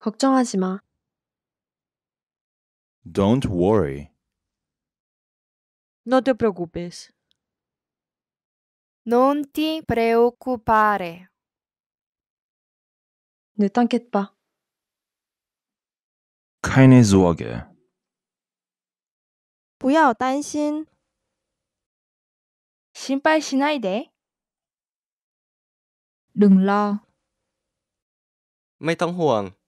걱정하지 마. Don't worry. No te preocupes. Non ti preoccupare. Ne t'inquiète pas. Keine Sorge. 不要担心. 不要担心。心配しないで。Đừng lo. ไม่ต้องห่วง